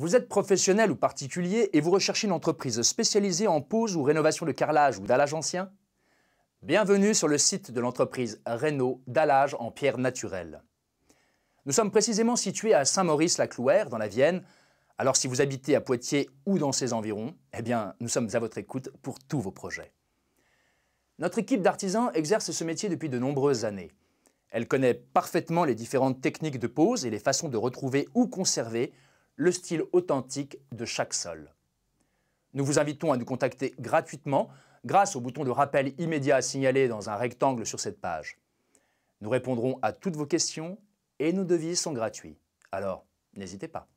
Vous êtes professionnel ou particulier et vous recherchez une entreprise spécialisée en pose ou rénovation de carrelage ou dallage ancien Bienvenue sur le site de l'entreprise Renault Dallage en pierre naturelle. Nous sommes précisément situés à Saint-Maurice-la-Clouère, dans la Vienne. Alors si vous habitez à Poitiers ou dans ses environs, eh bien nous sommes à votre écoute pour tous vos projets. Notre équipe d'artisans exerce ce métier depuis de nombreuses années. Elle connaît parfaitement les différentes techniques de pose et les façons de retrouver ou conserver le style authentique de chaque sol. Nous vous invitons à nous contacter gratuitement grâce au bouton de rappel immédiat signalé dans un rectangle sur cette page. Nous répondrons à toutes vos questions et nos devis sont gratuits. Alors, n'hésitez pas.